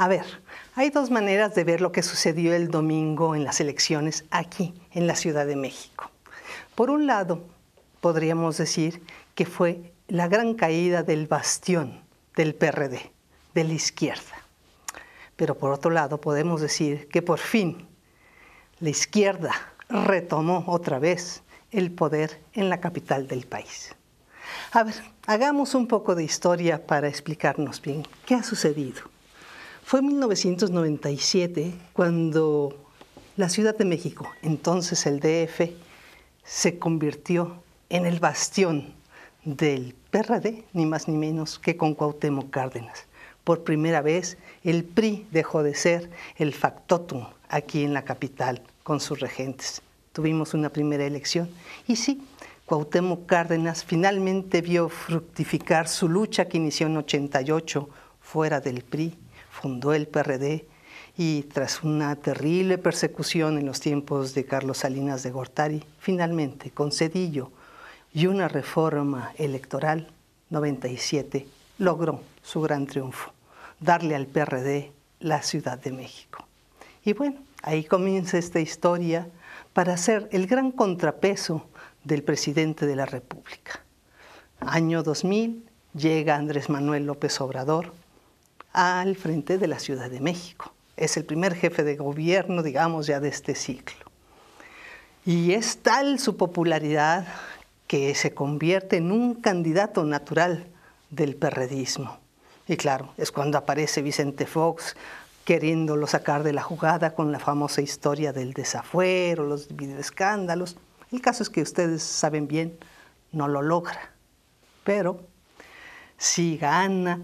A ver, hay dos maneras de ver lo que sucedió el domingo en las elecciones aquí, en la Ciudad de México. Por un lado, podríamos decir que fue la gran caída del bastión del PRD, de la izquierda. Pero por otro lado, podemos decir que por fin la izquierda retomó otra vez el poder en la capital del país. A ver, hagamos un poco de historia para explicarnos bien qué ha sucedido. Fue en 1997 cuando la Ciudad de México, entonces el DF, se convirtió en el bastión del PRD, ni más ni menos que con Cuauhtémoc Cárdenas. Por primera vez, el PRI dejó de ser el factotum aquí en la capital con sus regentes. Tuvimos una primera elección y sí, Cuauhtémoc Cárdenas finalmente vio fructificar su lucha que inició en 88 fuera del PRI fundó el PRD y tras una terrible persecución en los tiempos de Carlos Salinas de Gortari, finalmente con Cedillo y una reforma electoral 97 logró su gran triunfo, darle al PRD la Ciudad de México. Y bueno, ahí comienza esta historia para ser el gran contrapeso del presidente de la República. Año 2000 llega Andrés Manuel López Obrador al frente de la Ciudad de México. Es el primer jefe de gobierno, digamos, ya de este ciclo. Y es tal su popularidad que se convierte en un candidato natural del perredismo. Y claro, es cuando aparece Vicente Fox queriéndolo sacar de la jugada con la famosa historia del desafuero, los escándalos. El caso es que ustedes saben bien, no lo logra. Pero si gana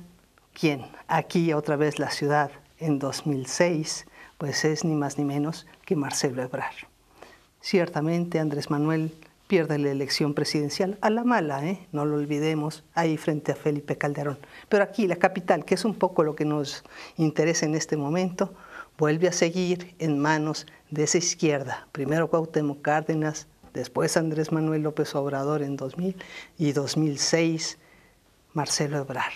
¿Quién? aquí otra vez la ciudad en 2006, pues es ni más ni menos que Marcelo Ebrard. Ciertamente Andrés Manuel pierde la elección presidencial a la mala, ¿eh? no lo olvidemos, ahí frente a Felipe Calderón. Pero aquí la capital, que es un poco lo que nos interesa en este momento, vuelve a seguir en manos de esa izquierda. Primero Cuauhtémoc Cárdenas, después Andrés Manuel López Obrador en 2000 y 2006 Marcelo Ebrard.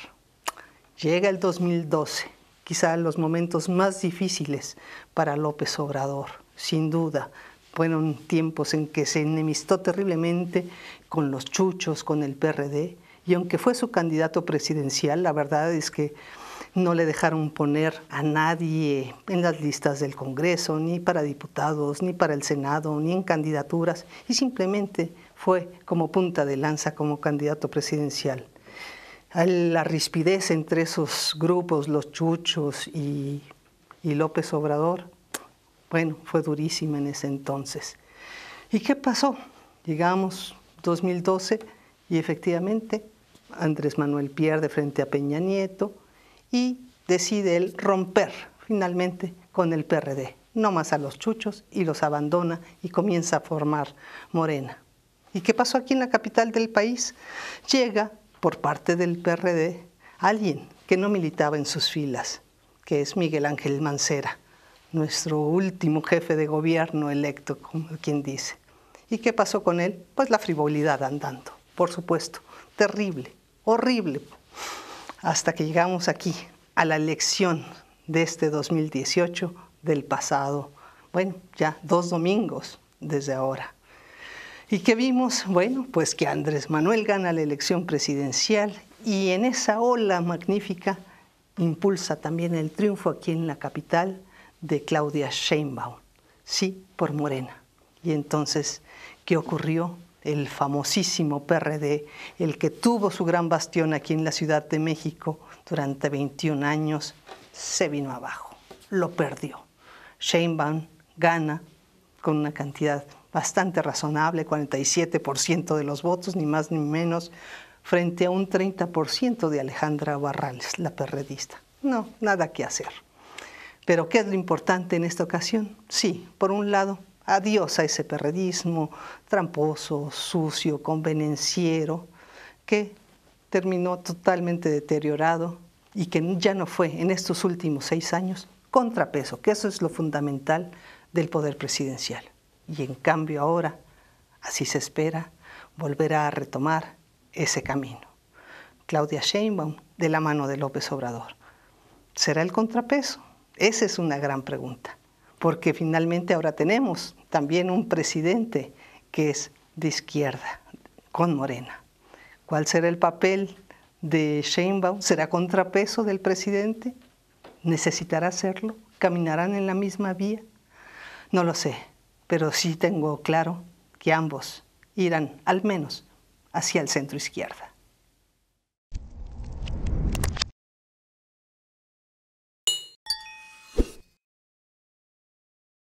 Llega el 2012, quizá los momentos más difíciles para López Obrador, sin duda. Fueron tiempos en que se enemistó terriblemente con los chuchos, con el PRD, y aunque fue su candidato presidencial, la verdad es que no le dejaron poner a nadie en las listas del Congreso, ni para diputados, ni para el Senado, ni en candidaturas, y simplemente fue como punta de lanza como candidato presidencial la rispidez entre esos grupos, los chuchos y, López Obrador, bueno, fue durísima en ese entonces. ¿Y qué pasó? Llegamos 2012 y efectivamente Andrés Manuel pierde frente a Peña Nieto y decide él romper finalmente con el PRD, no más a los chuchos y los abandona y comienza a formar Morena. ¿Y qué pasó aquí en la capital del país? Llega por parte del PRD alguien que no militaba en sus filas, que es Miguel Ángel Mancera, nuestro último jefe de gobierno electo, como quien dice. ¿Y qué pasó con él? Pues la frivolidad andando, por supuesto. Terrible, horrible. Hasta que llegamos aquí, a la elección de este 2018 del pasado, bueno, ya dos domingos desde ahora. ¿Y qué vimos? Bueno, pues que Andrés Manuel gana la elección presidencial y en esa ola magnífica impulsa también el triunfo aquí en la capital de Claudia Sheinbaum, sí, por Morena. Y entonces, ¿qué ocurrió? El famosísimo PRD, el que tuvo su gran bastión aquí en la Ciudad de México durante 21 años, se vino abajo, lo perdió. Sheinbaum gana con una cantidad bastante razonable, 47% de los votos, ni más ni menos, frente a un 30% de Alejandra Barrales, la perredista. No, nada que hacer. Pero ¿qué es lo importante en esta ocasión? Sí, por un lado, adiós a ese perredismo tramposo, sucio, convenenciero, que terminó totalmente deteriorado y que ya no fue en estos últimos seis años contrapeso, que eso es lo fundamental del poder presidencial y en cambio ahora, así se espera, volverá a retomar ese camino. Claudia Sheinbaum de la mano de López Obrador. ¿Será el contrapeso? Esa es una gran pregunta, porque finalmente ahora tenemos también un presidente que es de izquierda, con Morena. ¿Cuál será el papel de Sheinbaum? ¿Será contrapeso del presidente? ¿Necesitará hacerlo? ¿Caminarán en la misma vía? No lo sé, pero sí tengo claro que ambos irán al menos hacia el centro izquierda.